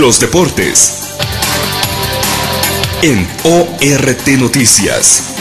Los deportes en ORT Noticias.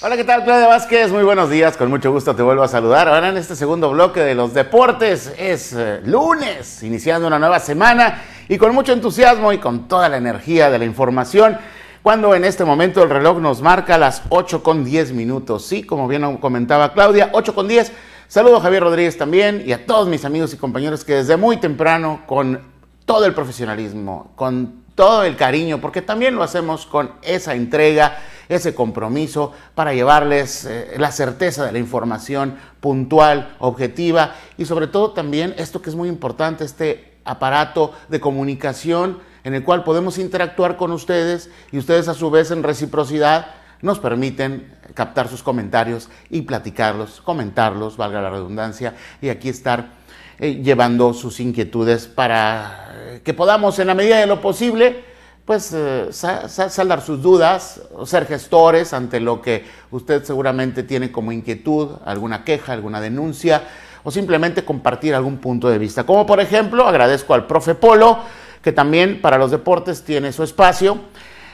Hola, ¿qué tal? Claudia Vázquez, muy buenos días, con mucho gusto te vuelvo a saludar. Ahora en este segundo bloque de los deportes es eh, lunes, iniciando una nueva semana y con mucho entusiasmo y con toda la energía de la información cuando en este momento el reloj nos marca las 8 con 10 minutos. Sí, como bien comentaba Claudia, 8 con 10. Saludo a Javier Rodríguez también y a todos mis amigos y compañeros que desde muy temprano, con todo el profesionalismo, con todo el cariño, porque también lo hacemos con esa entrega, ese compromiso para llevarles eh, la certeza de la información puntual, objetiva y sobre todo también esto que es muy importante, este aparato de comunicación en el cual podemos interactuar con ustedes y ustedes a su vez en reciprocidad nos permiten captar sus comentarios y platicarlos, comentarlos, valga la redundancia, y aquí estar eh, llevando sus inquietudes para eh, que podamos, en la medida de lo posible, pues eh, saldar sus dudas, ser gestores ante lo que usted seguramente tiene como inquietud, alguna queja, alguna denuncia, o simplemente compartir algún punto de vista. Como por ejemplo, agradezco al profe Polo, que también para los deportes tiene su espacio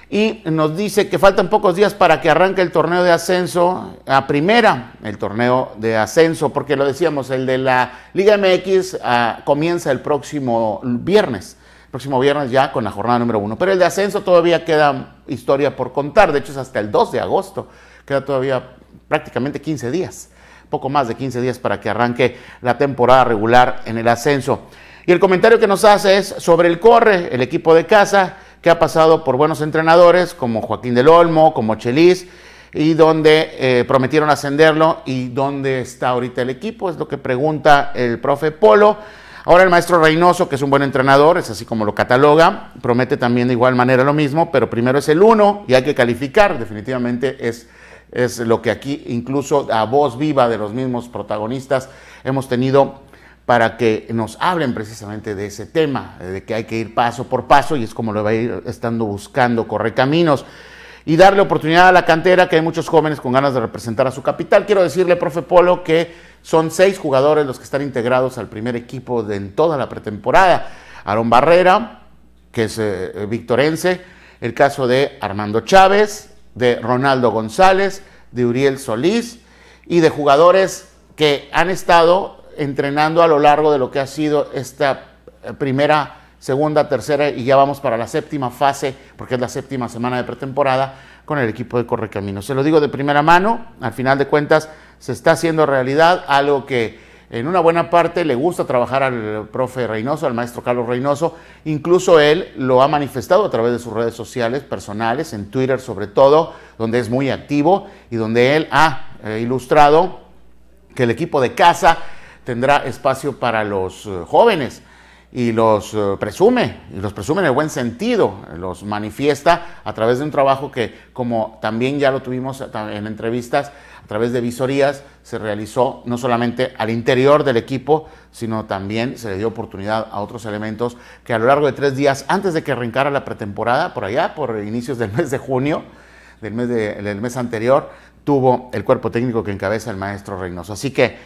y nos dice que faltan pocos días para que arranque el torneo de ascenso a primera, el torneo de ascenso, porque lo decíamos, el de la Liga MX ah, comienza el próximo viernes, próximo viernes ya con la jornada número uno, pero el de ascenso todavía queda historia por contar, de hecho es hasta el 2 de agosto, queda todavía prácticamente 15 días, poco más de 15 días para que arranque la temporada regular en el ascenso. Y el comentario que nos hace es sobre el corre, el equipo de casa, ha pasado por buenos entrenadores como Joaquín del Olmo, como Chelis, y donde eh, prometieron ascenderlo y dónde está ahorita el equipo, es lo que pregunta el profe Polo. Ahora el maestro Reynoso, que es un buen entrenador, es así como lo cataloga, promete también de igual manera lo mismo, pero primero es el uno y hay que calificar, definitivamente es, es lo que aquí incluso a voz viva de los mismos protagonistas hemos tenido para que nos hablen precisamente de ese tema, de que hay que ir paso por paso y es como lo va a ir estando buscando Correcaminos y darle oportunidad a la cantera, que hay muchos jóvenes con ganas de representar a su capital. Quiero decirle, profe Polo, que son seis jugadores los que están integrados al primer equipo de, en toda la pretemporada. Aaron Barrera, que es eh, victorense, el caso de Armando Chávez, de Ronaldo González, de Uriel Solís y de jugadores que han estado entrenando a lo largo de lo que ha sido esta eh, primera, segunda, tercera y ya vamos para la séptima fase, porque es la séptima semana de pretemporada con el equipo de correcamino Se lo digo de primera mano, al final de cuentas se está haciendo realidad algo que en una buena parte le gusta trabajar al profe Reynoso, al maestro Carlos Reynoso, incluso él lo ha manifestado a través de sus redes sociales personales, en Twitter sobre todo, donde es muy activo y donde él ha eh, ilustrado que el equipo de casa tendrá espacio para los eh, jóvenes y los eh, presume, y los presume en el buen sentido, los manifiesta a través de un trabajo que, como también ya lo tuvimos en entrevistas, a través de visorías, se realizó no solamente al interior del equipo, sino también se le dio oportunidad a otros elementos que a lo largo de tres días, antes de que arrancara la pretemporada, por allá, por inicios del mes de junio, del mes, mes anterior, tuvo el cuerpo técnico que encabeza el maestro Reynoso. Así que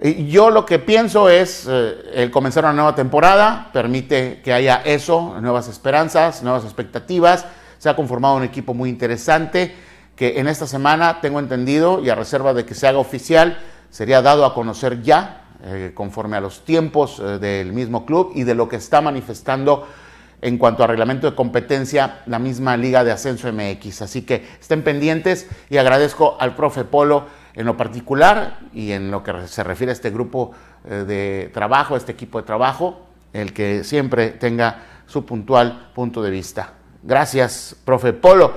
yo lo que pienso es eh, el comenzar una nueva temporada, permite que haya eso, nuevas esperanzas, nuevas expectativas. Se ha conformado un equipo muy interesante que en esta semana tengo entendido y a reserva de que se haga oficial, sería dado a conocer ya, eh, conforme a los tiempos eh, del mismo club y de lo que está manifestando en cuanto a reglamento de competencia la misma Liga de Ascenso MX. Así que estén pendientes y agradezco al profe Polo en lo particular y en lo que se refiere a este grupo eh, de trabajo, este equipo de trabajo, el que siempre tenga su puntual punto de vista. Gracias, profe Polo.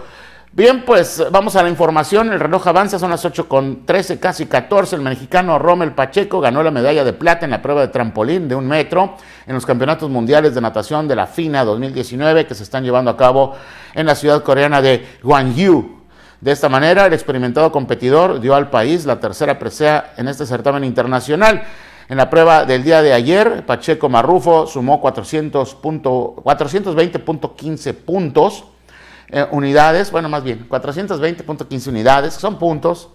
Bien, pues vamos a la información. El reloj avanza, son las 8 con 13, casi 14. El mexicano Rommel Pacheco ganó la medalla de plata en la prueba de trampolín de un metro en los campeonatos mundiales de natación de la FINA 2019 que se están llevando a cabo en la ciudad coreana de Gwangju. De esta manera, el experimentado competidor dio al país la tercera presea en este certamen internacional. En la prueba del día de ayer, Pacheco Marrufo sumó 420.15 puntos, eh, unidades, bueno, más bien, 420.15 unidades, son puntos,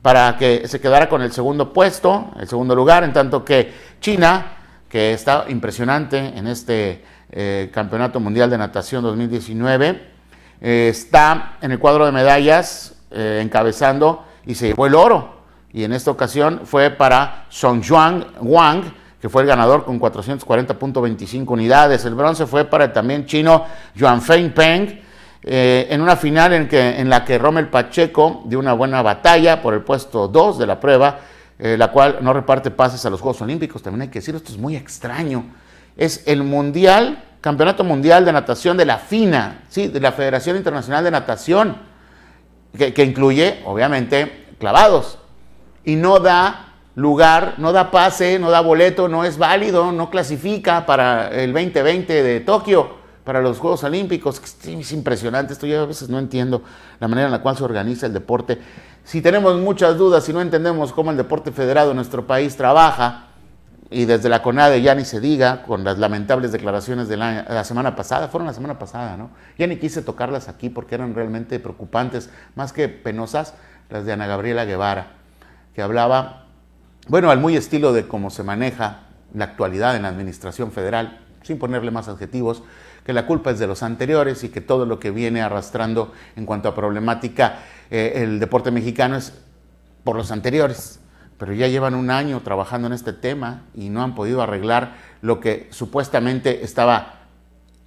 para que se quedara con el segundo puesto, el segundo lugar, en tanto que China, que está impresionante en este eh, Campeonato Mundial de Natación 2019, eh, está en el cuadro de medallas eh, encabezando y se llevó el oro. Y en esta ocasión fue para Song Juan Wang, que fue el ganador con 440.25 unidades. El bronce fue para el también chino Yuan Feng Peng, eh, en una final en, que, en la que Rommel Pacheco dio una buena batalla por el puesto 2 de la prueba, la cual no reparte pases a los Juegos Olímpicos. También hay que decir esto es muy extraño. Es el Mundial Campeonato Mundial de Natación de la FINA, ¿sí? de la Federación Internacional de Natación, que, que incluye, obviamente, clavados. Y no da lugar, no da pase, no da boleto, no es válido, no clasifica para el 2020 de Tokio, para los Juegos Olímpicos. Es impresionante, esto yo a veces no entiendo la manera en la cual se organiza el deporte. Si tenemos muchas dudas, si no entendemos cómo el deporte federado en nuestro país trabaja, y desde la CONADE ya ni se diga, con las lamentables declaraciones de la, semana pasada, fueron la semana pasada, ¿no? Ya ni quise tocarlas aquí porque eran realmente preocupantes, más que penosas, las de Ana Gabriela Guevara, que hablaba, bueno, al muy estilo de cómo se maneja la actualidad en la Administración Federal, sin ponerle más adjetivos, que la culpa es de los anteriores y que todo lo que viene arrastrando en cuanto a problemática eh, el deporte mexicano es por los anteriores pero ya llevan un año trabajando en este tema y no han podido arreglar lo que supuestamente estaba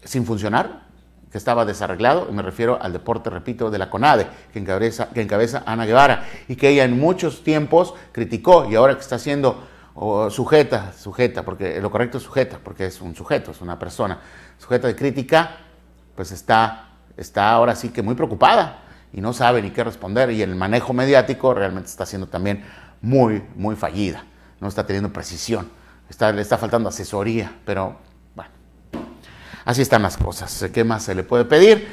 sin funcionar, que estaba desarreglado, me refiero al deporte, repito, de la CONADE, que encabeza, Ana Guevara, y que ella en muchos tiempos criticó y ahora que está siendo sujeta, sujeta, porque eh, lo correcto es sujeta, porque es un sujeto, es una persona, sujeta de crítica, pues está, está ahora sí que muy preocupada y no sabe ni qué responder y el manejo mediático realmente está siendo también muy, muy fallida. No está teniendo precisión. Está, le está faltando asesoría, pero bueno. Así están las cosas. ¿Qué más se le puede pedir?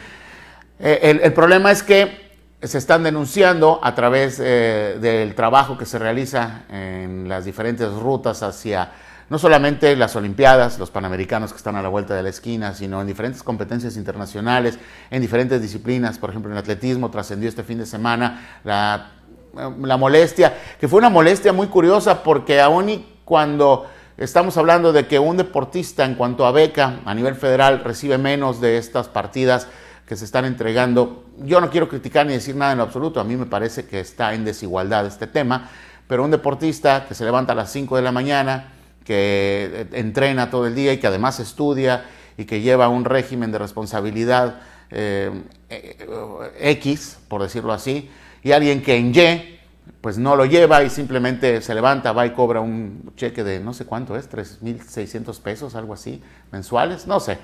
Eh, el, problema es que se están denunciando a través eh, del trabajo que se realiza en las diferentes rutas hacia no solamente las Olimpiadas, los Panamericanos que están a la vuelta de la esquina, sino en diferentes competencias internacionales, en diferentes disciplinas. Por ejemplo, en atletismo trascendió este fin de semana la eh, la molestia, que fue una molestia muy curiosa porque aún y cuando estamos hablando de que un deportista en cuanto a beca a nivel federal recibe menos de estas partidas que se están entregando, yo no quiero criticar ni decir nada en lo absoluto, a mí me parece que está en desigualdad este tema, pero un deportista que se levanta a las 5 de la mañana, que eh, entrena todo el día y que además estudia y que lleva un régimen de responsabilidad, eh, eh, X, por decirlo así, y alguien que en Y, pues no lo lleva y simplemente se levanta, va y cobra un cheque de no sé cuánto es, 3.600 pesos, algo así, mensuales, no sé.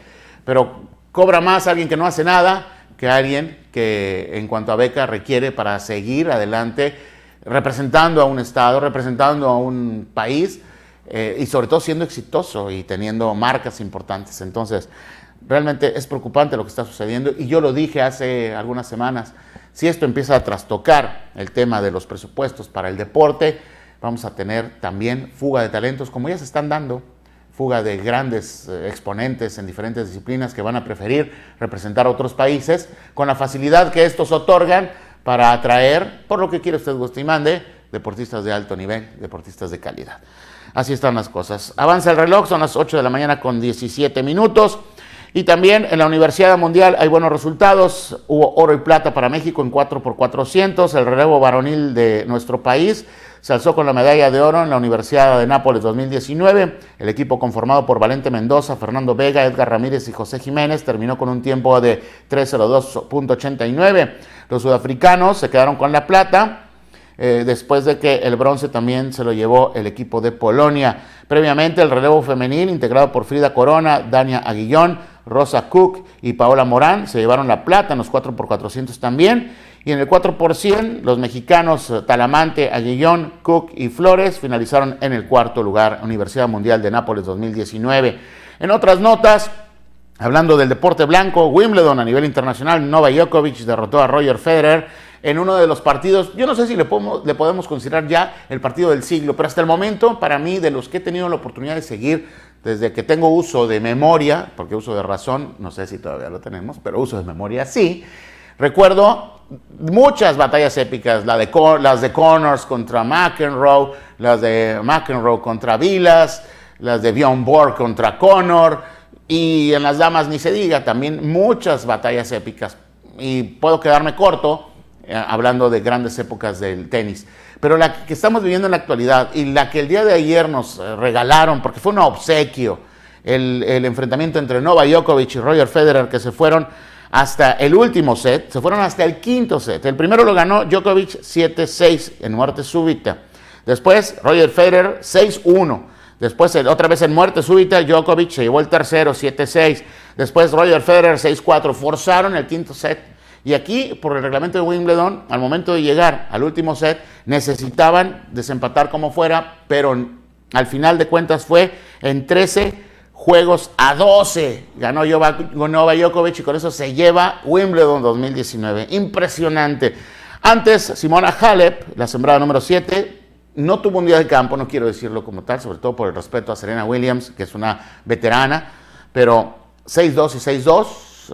Pero cobra más alguien que no hace nada que alguien que en cuanto a beca requiere para seguir adelante representando a un Estado, representando a un país eh, y sobre todo siendo exitoso y teniendo marcas importantes. Entonces, Realmente es preocupante lo que está sucediendo y yo lo dije hace algunas semanas, si esto empieza a trastocar el tema de los presupuestos para el deporte, vamos a tener también fuga de talentos, como ya se están dando, fuga de grandes eh, exponentes en diferentes disciplinas que van a preferir representar a otros países, con la facilidad que estos otorgan para atraer, por lo que quiere usted guste y mande, deportistas de alto nivel, deportistas de calidad. Así están las cosas. Avanza el reloj, son las 8 de la mañana con 17 minutos. Y también en la Universidad Mundial hay buenos resultados. Hubo oro y plata para México en 4x400. El relevo varonil de nuestro país se alzó con la medalla de oro en la Universidad de Nápoles 2019. El equipo conformado por Valente Mendoza, Fernando Vega, Edgar Ramírez y José Jiménez terminó con un tiempo de 302.89. Los sudafricanos se quedaron con la plata. Eh, después de que el bronce también se lo llevó el equipo de Polonia. Previamente el relevo femenil integrado por Frida Corona, Dania Aguillón, Rosa Cook y Paola Morán se llevaron la plata en los 4x400 también. Y en el 4x100, los mexicanos eh, Talamante, Aguillón, Cook y Flores finalizaron en el cuarto lugar, Universidad Mundial de Nápoles 2019. En otras notas, hablando del deporte blanco, Wimbledon a nivel internacional, Nova Djokovic derrotó a Roger Federer en uno de los partidos, yo no sé si le podemos considerar ya el partido del siglo, pero hasta el momento, para mí, de los que he tenido la oportunidad de seguir, desde que tengo uso de memoria, porque uso de razón, no sé si todavía lo tenemos, pero uso de memoria sí, recuerdo muchas batallas épicas, las de Connors contra McEnroe, las de McEnroe contra Vilas, las de Bjorn Borg contra Connor, y en las damas ni se diga, también muchas batallas épicas. Y puedo quedarme corto eh, hablando de grandes épocas del tenis. Pero la que estamos viviendo en la actualidad y la que el día de ayer nos eh, regalaron, porque fue un obsequio, el, enfrentamiento entre Nova Djokovic y Roger Federer, que se fueron hasta el último set, se fueron hasta el quinto set. El primero lo ganó Djokovic 7-6 en muerte súbita. Después Roger Federer 6-1. Después otra vez en muerte súbita Djokovic se llevó el tercero 7-6. Después Roger Federer 6-4. Forzaron el quinto set y aquí, por el reglamento de Wimbledon, al momento de llegar al último set, necesitaban desempatar como fuera, pero al final de cuentas fue en 13 juegos a 12. Ganó Nova Djokovic y con eso se lleva Wimbledon 2019. Impresionante. Antes, Simona Halep, la sembrada número 7, no tuvo un día de campo, no quiero decirlo como tal, sobre todo por el respeto a Serena Williams, que es una veterana, pero 6-2 y 6-2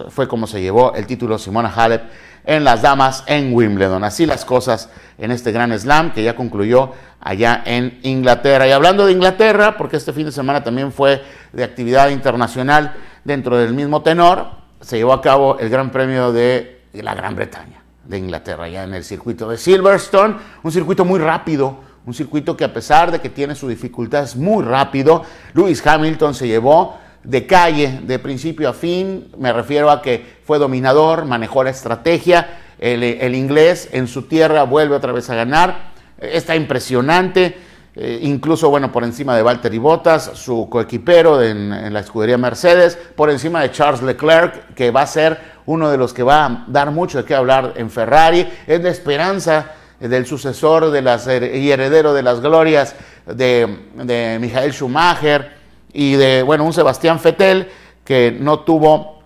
fue como se llevó el título Simona Halep en las damas en Wimbledon. Así las cosas en este gran slam que ya concluyó allá en Inglaterra. Y hablando de Inglaterra, porque este fin de semana también fue de actividad internacional dentro del mismo tenor, se llevó a cabo el Gran Premio de la Gran Bretaña, de Inglaterra, allá en el circuito de Silverstone, un circuito muy rápido, un circuito que a pesar de que tiene sus dificultades, muy rápido. Lewis Hamilton se llevó de calle, de principio a fin. Me refiero a que fue dominador, manejó la estrategia. El, inglés en su tierra vuelve otra vez a ganar. Está impresionante. Eh, incluso, bueno, por encima de Valtteri Bottas, su coequipero en, la escudería Mercedes, por encima de Charles Leclerc, que va a ser uno de los que va a dar mucho de qué hablar en Ferrari. Es la esperanza del sucesor eh, y heredero de las glorias de, de Michael Schumacher y de, bueno, un Sebastián Fettel que no tuvo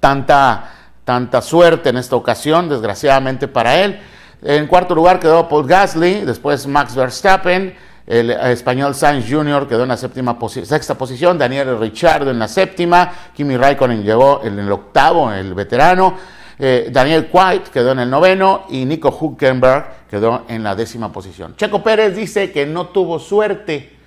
tanta, tanta suerte en esta ocasión, desgraciadamente para él. En cuarto lugar quedó Paul Gasly, después Max Verstappen, el español Sainz Jr. quedó en la séptima sexta posición, Daniel Richardo en la séptima, Kimi Raikkonen llegó en el octavo, el veterano, eh, Daniel White quedó en el noveno y Nico Huckenberg quedó en la décima posición. Checo Pérez dice que no tuvo suerte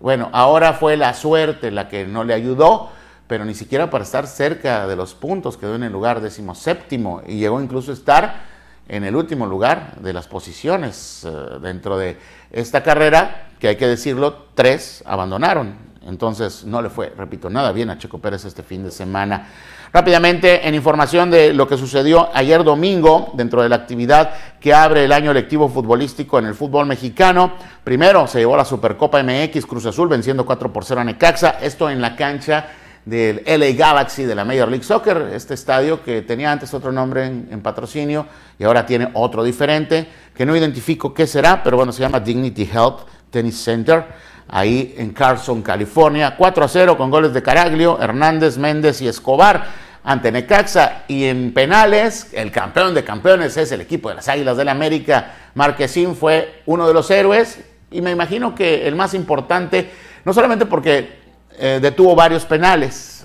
bueno, ahora fue la suerte la que no le ayudó, pero ni siquiera para estar cerca de los puntos quedó en el lugar décimo séptimo y llegó incluso a estar en el último lugar de las posiciones eh, dentro de esta carrera, que hay que decirlo, tres abandonaron. Entonces no le fue, repito, nada bien a Checo Pérez este fin de semana. Rápidamente, en información de lo que sucedió ayer domingo dentro de la actividad que abre el año lectivo futbolístico en el fútbol mexicano, primero se llevó la Supercopa MX Cruz Azul venciendo 4 por 0 a Necaxa, esto en la cancha del LA Galaxy de la Major League Soccer, este estadio que tenía antes otro nombre en, en, patrocinio y ahora tiene otro diferente, que no identifico qué será, pero bueno, se llama Dignity Health Tennis Center, ahí en Carson, California, 4 a 0 con goles de Caraglio, Hernández, Méndez y Escobar ante Necaxa y en penales, el campeón de campeones es el equipo de las Águilas del la América. Marquesín fue uno de los héroes y me imagino que el más importante, no solamente porque eh, detuvo varios penales,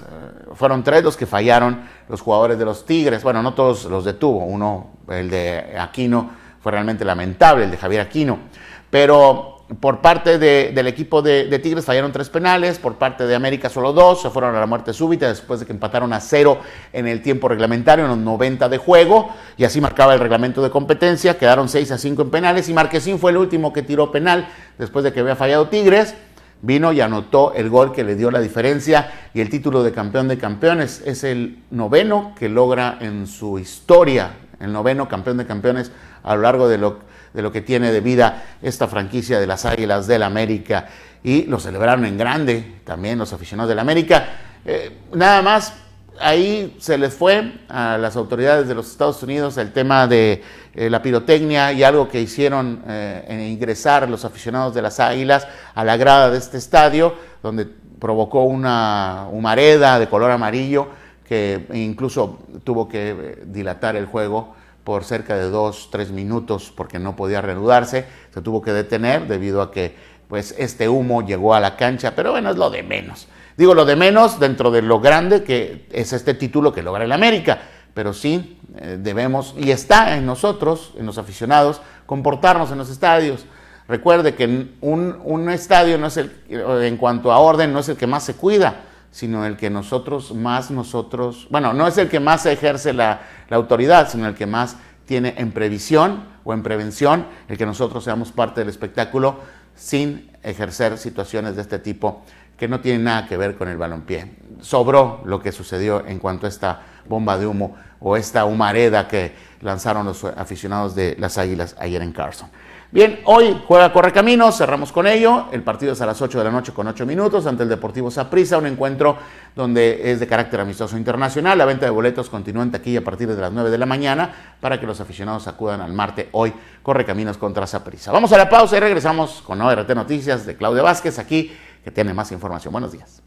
eh, fueron tres los que fallaron los jugadores de los Tigres, bueno, no todos los detuvo, uno, el de Aquino, fue realmente lamentable, el de Javier Aquino, pero por parte del equipo de, Tigres fallaron tres penales, por parte de América solo dos, se fueron a la muerte súbita después de que empataron a cero en el tiempo reglamentario, en los 90 de juego, y así marcaba el reglamento de competencia, quedaron 6 a 5 en penales, y Marquesín fue el último que tiró penal después de que había fallado Tigres, vino y anotó el gol que le dio la diferencia y el título de campeón de campeones, es el noveno que logra en su historia, el noveno campeón de campeones a lo largo de lo de lo que tiene de vida esta franquicia de las Águilas del América. Y lo celebraron en grande también los aficionados del América. Eh, nada más, ahí se les fue a las autoridades de los Estados Unidos el tema de eh, la pirotecnia y algo que hicieron eh, en ingresar los aficionados de las Águilas a la grada de este estadio, donde provocó una humareda de color amarillo que incluso tuvo que dilatar el juego por cerca de dos, tres minutos porque no podía reanudarse. Se tuvo que detener debido a que pues este humo llegó a la cancha, pero bueno, es lo de menos. Digo lo de menos dentro de lo grande que es este título que logra el América, pero sí eh, debemos, y está en nosotros, en los aficionados, comportarnos en los estadios. Recuerde que un, un estadio no es el, en cuanto a orden no es el que más se cuida, sino el que nosotros más nosotros, bueno, no es el que más ejerce la, autoridad, sino el que más tiene en previsión o en prevención el que nosotros seamos parte del espectáculo sin ejercer situaciones de este tipo que no tienen nada que ver con el balonpié Sobró lo que sucedió en cuanto a esta bomba de humo o esta humareda que lanzaron los aficionados de las Águilas ayer en Carson. Bien, hoy juega Correcaminos, cerramos con ello. El partido es a las 8 de la noche con 8 minutos ante el Deportivo Zaprisa. un encuentro donde es de carácter amistoso internacional. La venta de boletos continúa en taquilla a partir de las 9 de la mañana para que los aficionados acudan al Marte hoy Correcaminos contra Zaprisa. Vamos a la pausa y regresamos con ORT Noticias de Claudia Vázquez aquí que tiene más información. Buenos días.